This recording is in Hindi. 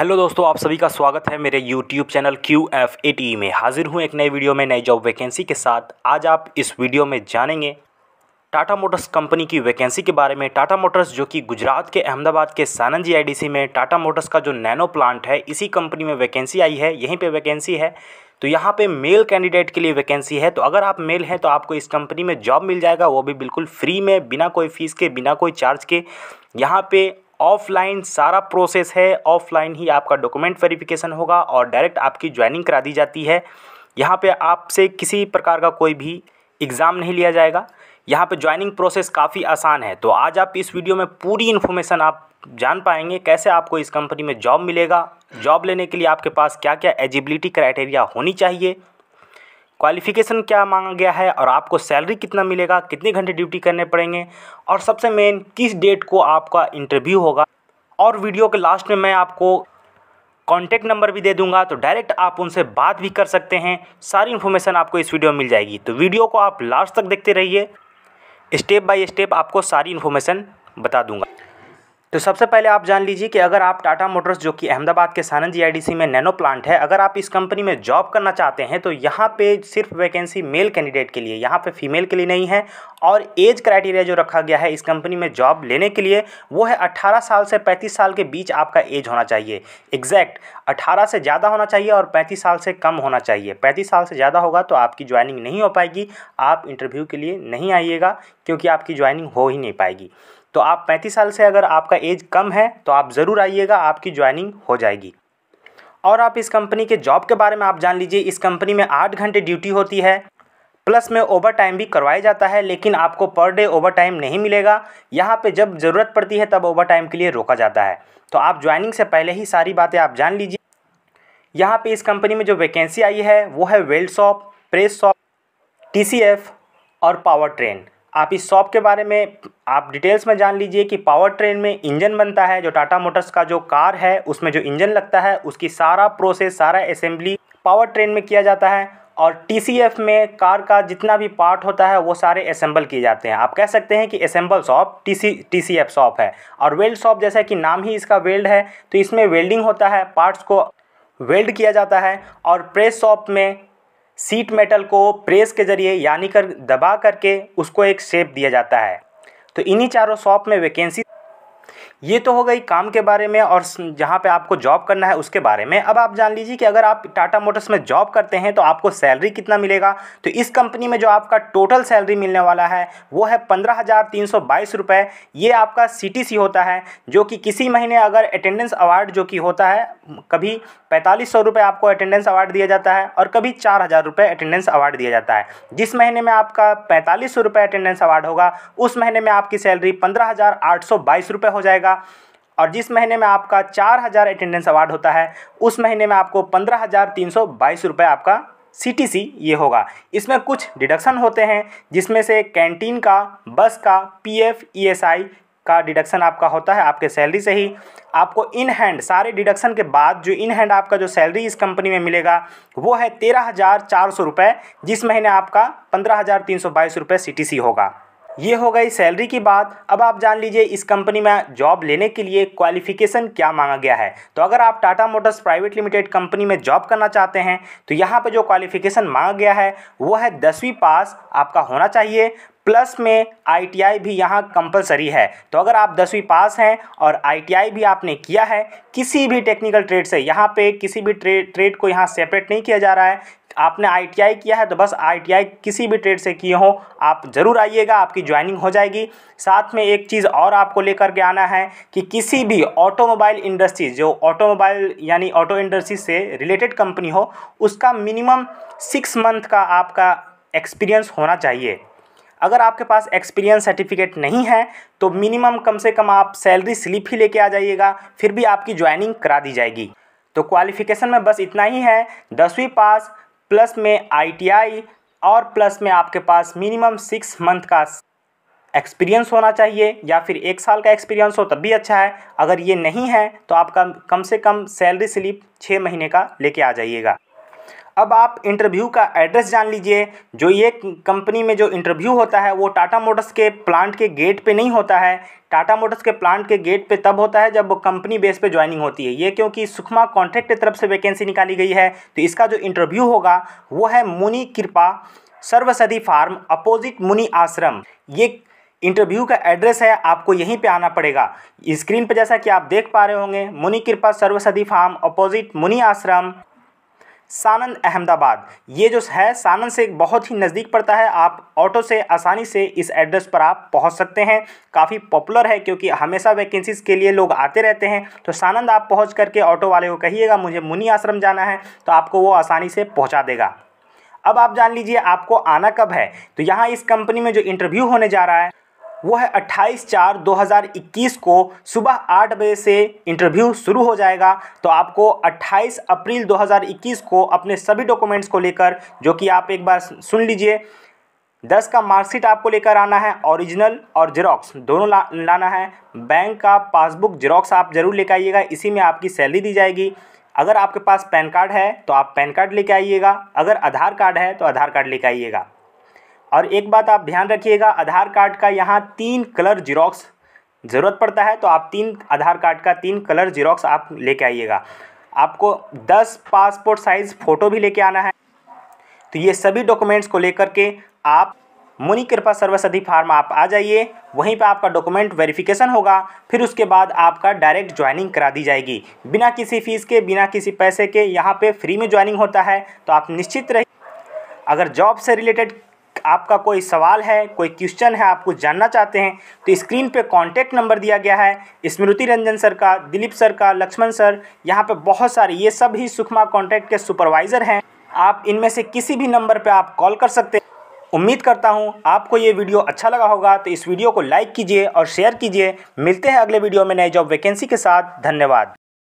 हेलो दोस्तों आप सभी का स्वागत है मेरे YouTube channel Q F A T में हाजिर हूँ एक नई वीडियो में नई जॉब वैकेंसी के साथ आज आप इस वीडियो में जानेंगे टाटा मोटर्स कंपनी की वैकेंसी के बारे में टाटा मोटर्स जो कि गुजरात के अहमदाबाद के सानंद जी आई में टाटा मोटर्स का जो नैनो प्लांट है इसी कंपनी में वैकेंसी आई है यहीं पर वैकेंसी है तो यहाँ पे मेल कैंडिडेट के लिए वैकेंसी है तो अगर आप मेल हैं तो आपको इस कंपनी में जॉब मिल जाएगा वो भी बिल्कुल फ्री में बिना कोई फीस के बिना कोई चार्ज के यहाँ पे ऑफलाइन सारा प्रोसेस है ऑफलाइन ही आपका डॉक्यूमेंट वेरिफिकेशन होगा और डायरेक्ट आपकी ज्वाइनिंग करा दी जाती है यहाँ पे आपसे किसी प्रकार का कोई भी एग्ज़ाम नहीं लिया जाएगा यहाँ पे ज्वाइनिंग प्रोसेस काफ़ी आसान है तो आज आप इस वीडियो में पूरी इन्फॉर्मेशन आप जान पाएंगे कैसे आपको इस कंपनी में जॉब मिलेगा जॉब लेने के लिए आपके पास क्या क्या एलिजिबिलिटी क्राइटेरिया होनी चाहिए क्वालिफिकेशन क्या मांगा गया है और आपको सैलरी कितना मिलेगा कितने घंटे ड्यूटी करने पड़ेंगे और सबसे मेन किस डेट को आपका इंटरव्यू होगा और वीडियो के लास्ट में मैं आपको कॉन्टैक्ट नंबर भी दे दूंगा तो डायरेक्ट आप उनसे बात भी कर सकते हैं सारी इन्फॉर्मेशन आपको इस वीडियो में मिल जाएगी तो वीडियो को आप लास्ट तक देखते रहिए स्टेप बाय स्टेप आपको सारी इन्फॉर्मेशन बता दूंगा तो सबसे पहले आप जान लीजिए कि अगर आप टाटा मोटर्स जो कि अहमदाबाद के सानंद जीआईडीसी में नैनो प्लांट है अगर आप इस कंपनी में जॉब करना चाहते हैं तो यहाँ पे सिर्फ वैकेंसी मेल कैंडिडेट के लिए यहाँ पे फीमेल के लिए नहीं है और एज क्राइटेरिया जो रखा गया है इस कंपनी में जॉब लेने के लिए वो है अट्ठारह साल से पैंतीस साल के बीच आपका एज होना चाहिए एग्जैक्ट अट्ठारह से ज़्यादा होना चाहिए और पैंतीस साल से कम होना चाहिए पैंतीस साल से ज़्यादा होगा तो आपकी ज्वाइनिंग नहीं हो पाएगी आप इंटरव्यू के लिए नहीं आइएगा क्योंकि आपकी ज्वाइनिंग हो ही नहीं पाएगी तो आप पैंतीस साल से अगर आपका एज कम है तो आप ज़रूर आइएगा आपकी ज्वाइनिंग हो जाएगी और आप इस कंपनी के जॉब के बारे में आप जान लीजिए इस कंपनी में आठ घंटे ड्यूटी होती है प्लस में ओवर टाइम भी करवाया जाता है लेकिन आपको पर डे ओवर टाइम नहीं मिलेगा यहाँ पे जब ज़रूरत पड़ती है तब ओवर टाइम के लिए रोका जाता है तो आप ज्वाइनिंग से पहले ही सारी बातें आप जान लीजिए यहाँ पे इस कंपनी में जो वैकेंसी आई है वो है weld shop press shop T और पावर ट्रेन आप इस शॉप के बारे में आप डिटेल्स में जान लीजिए कि पावर ट्रेन में इंजन बनता है जो टाटा मोटर्स का जो कार है उसमें जो इंजन लगता है उसकी सारा प्रोसेस सारा असेंबली पावर ट्रेन में किया जाता है और टी में कार का जितना भी पार्ट होता है वो सारे असेंबल किए जाते हैं आप कह सकते हैं कि assemble shop T C T C F shop है और वेल्ड शॉप जैसा कि नाम ही इसका वेल्ड है तो इसमें वेल्डिंग होता है पार्ट्स को वेल्ड किया जाता है और प्रेस शॉप में सीट मेटल को प्रेस के जरिए यानी कर दबा करके उसको एक शेप दिया जाता है तो इन्हीं चारों शॉप में वैकेंसी ये तो हो गई काम के बारे में और जहाँ पे आपको जॉब करना है उसके बारे में अब आप जान लीजिए कि अगर आप टाटा मोटर्स में जॉब करते हैं तो आपको सैलरी कितना मिलेगा तो इस कंपनी में जो आपका टोटल सैलरी मिलने वाला है वो है पंद्रह हज़ार तीन सौ बाईस रुपये ये आपका सी होता है जो कि किसी महीने अगर अटेंडेंस अवार्ड जो कि होता है कभी पैंतालीस सौ रुपये आपको अटेंडेंस अवार्ड दिया जाता है और कभी चार हज़ार रुपये अटेंडेंस अवार्ड दिया जाता है जिस महीने में आपका पैंतालीस सौ रुपये अटेंडेंस अवार्ड होगा उस महीने में आपकी सैलरी पंद्रह हज़ार आठ सौ बाईस रुपये हो जाएगा जाएगा और जिस महीने में आपका चार हज़ार अटेंडेंस अवार्ड होता है उस महीने में आपको पंद्रह हज़ार तीन सौ बाईस रुपये आपका सी टी सी ये होगा इसमें कुछ डिडक्शन होते हैं जिसमें से कैंटीन का बस का P F E S I का डिडक्शन आपका होता है आपके सैलरी से ही आपको इन हैंड सारे डिडक्शन के बाद जो इन हैंड आपका जो सैलरी इस कंपनी में मिलेगा वो है तेरह हज़ार चार सौ रुपये जिस महीने आपका पंद्रह हज़ार तीन सौ बाईस रुपये सी टी सी होगा ये हो गई सैलरी की बात अब आप जान लीजिए इस कंपनी में जॉब लेने के लिए क्वालिफिकेशन क्या मांगा गया है तो अगर आप Tata Motors private limited company में जॉब करना चाहते हैं तो यहाँ पर जो क्वालिफिकेशन मांगा गया है वो है दसवीं पास आपका होना चाहिए प्लस में आईटीआई भी यहाँ कंपलसरी है तो अगर आप दसवीं पास हैं और आईटीआई भी आपने किया है किसी भी टेक्निकल ट्रेड से यहाँ पे किसी भी ट्रेड ट्रेड को यहाँ सेपरेट नहीं किया जा रहा है आपने आईटीआई किया है तो बस आईटीआई किसी भी ट्रेड से किए हो आप ज़रूर आइएगा आपकी ज्वाइनिंग हो जाएगी साथ में एक चीज़ और आपको लेकर के आना है कि किसी भी ऑटोमोबाइल इंडस्ट्री जो ऑटोमोबाइल यानी ऑटो इंडस्ट्री से रिलेटेड कंपनी हो उसका मिनिमम सिक्स मंथ का आपका एक्सपीरियंस होना चाहिए अगर आपके पास एक्सपीरियंस सर्टिफिकेट नहीं है तो मिनिमम कम से कम आप सैलरी स्लिप ही लेके आ जाइएगा फिर भी आपकी ज्वाइनिंग करा दी जाएगी तो क्वालिफिकेशन में बस इतना ही है दसवीं पास प्लस में आईटीआई और प्लस में आपके पास मिनिमम सिक्स मंथ का एक्सपीरियंस होना चाहिए या फिर एक साल का एक्सपीरियंस हो तब भी अच्छा है अगर ये नहीं है तो आपका कम से कम सैलरी स्लिप छः महीने का लेके आ जाइएगा अब आप इंटरव्यू का एड्रेस जान लीजिए जो ये कंपनी में जो इंटरव्यू होता है वो टाटा मोटर्स के प्लांट के गेट पे नहीं होता है टाटा मोटर्स के प्लांट के गेट पे तब होता है जब वो कंपनी बेस पे ज्वाइनिंग होती है ये क्योंकि सुखमा कॉन्ट्रैक्ट की तरफ से वैकेंसी निकाली गई है तो इसका जो इंटरव्यू होगा वो है मुनि कृपा सर्वसदी फार्म अपोजिट मुनि आश्रम ये इंटरव्यू का एड्रेस है आपको यहीं पे आना पड़ेगा स्क्रीन पे जैसा कि आप देख पा रहे होंगे मुनि कृपा सर्वसदी फार्म अपोजिट मुनि आश्रम सानंद अहमदाबाद ये जो है सानंद से बहुत ही नज़दीक पड़ता है आप ऑटो से आसानी से इस एड्रेस पर आप पहुंच सकते हैं काफ़ी पॉपुलर है क्योंकि हमेशा वैकेंसीज़ के लिए लोग आते रहते हैं तो सानंद आप पहुंच करके ऑटो वाले को कहिएगा मुझे मुनि आश्रम जाना है तो आपको वो आसानी से पहुँचा देगा अब आप जान लीजिए आपको आना कब है तो यहाँ इस कंपनी में जो इंटरव्यू होने जा रहा है वो है अट्ठाईस चार 2021 को सुबह आठ बजे से इंटरव्यू शुरू हो जाएगा तो आपको 28 अप्रैल 2021 को अपने सभी डॉक्यूमेंट्स को लेकर जो कि आप एक बार सुन लीजिए दस का मार्कशीट आपको लेकर आना है ओरिजिनल और जेरोक्स दोनों ला, लाना है बैंक का पासबुक जेरोक्स आप जरूर लेकर आइएगा इसी में आपकी सैलरी दी जाएगी अगर आपके पास पैन कार्ड है तो आप पैन कार्ड लेकर आइएगा अगर आधार कार्ड है तो आधार कार्ड लेकर आइएगा और एक बात आप ध्यान रखिएगा आधार कार्ड का यहाँ तीन कलर जीरोक्स ज़रूरत पड़ता है तो आप तीन आधार कार्ड का तीन कलर जीरोक्स आप लेके आइएगा आपको दस पासपोर्ट साइज़ फ़ोटो भी लेके आना है तो ये सभी डॉक्यूमेंट्स को लेकर के आप मुनि कृपा सर्वसधी फार्म आप आ जाइए वहीं पर आपका डॉक्यूमेंट वेरिफिकेशन होगा फिर उसके बाद आपका डायरेक्ट ज्वाइनिंग करा दी जाएगी बिना किसी फीस के बिना किसी पैसे के यहाँ पे फ्री में ज्वाइनिंग होता है तो आप निश्चित रहिए अगर जॉब से रिलेटेड आपका कोई सवाल है कोई क्वेश्चन है आप कुछ जानना चाहते हैं तो स्क्रीन पे कांटेक्ट नंबर दिया गया है स्मृति रंजन सर का दिलीप सर का लक्ष्मण सर यहाँ पे बहुत सारे ये सब ही सुखमा कॉन्टैक्ट के सुपरवाइज़र हैं आप इनमें से किसी भी नंबर पर आप कॉल कर सकते हैं उम्मीद करता हूँ आपको ये वीडियो अच्छा लगा होगा तो इस वीडियो को लाइक कीजिए और शेयर कीजिए मिलते हैं अगले वीडियो में नए जॉब वैकेंसी के साथ धन्यवाद